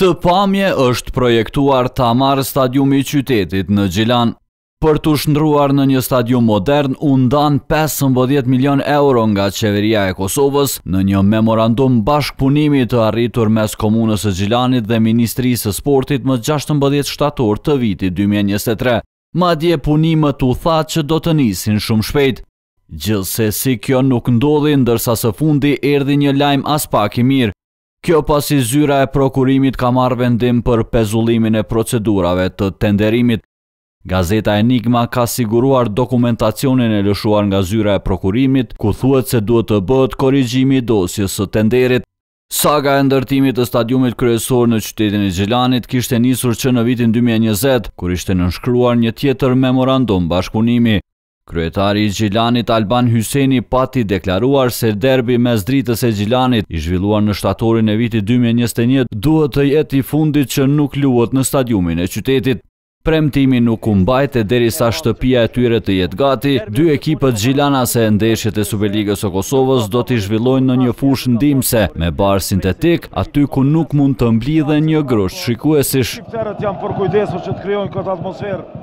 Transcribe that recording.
Këtë pamje është projektuar ta marë stadiumi i qytetit në Gjilan. Për të shndruar në një stadium modern, undan 15 milion euro nga qeveria e Kosovës në një memorandum bashkëpunimi të arritur mes Komunës e Gjilanit dhe Ministrisë e Sportit më 16 shtator të vitit 2023. Ma dje punimet u tha që do të nisin shumë shpejt. Gjëse si kjo nuk ndodhi, ndërsa së fundi erdi një lajmë aspak i mirë. Kjo pasi zyra e prokurimit ka marrë vendim për pezullimin e procedurave të tenderimit. Gazeta Enigma ka siguruar dokumentacionin e lëshuar nga zyra e prokurimit, ku thuet se duhet të bët korrigjimi i dosjes të tenderit. Saga e ndërtimit të stadiumit kryesor në qytetin e Gjilanit kishte nisur që në vitin 2020, kur ishte nënshkruar një tjetër memorandum bashkunimi. Kryetari i Gjilanit Alban Hyseni pati deklaruar se derbi me zdritës e Gjilanit i zhvilluar në shtatorin e viti 2021 duhet të jetë i fundit që nuk luot në stadiumin e qytetit. Premtimi nuk e deri sa shtëpia e tyre të jetë gati, dy ekipët Gjilana se ndeshjet e Superligës o Kosovës do t'i zhvillojnë në një fush ndimse, me barë sintetik, aty ku nuk mund të mblidhe një grusht shikuesish. janë këtë atmosferë.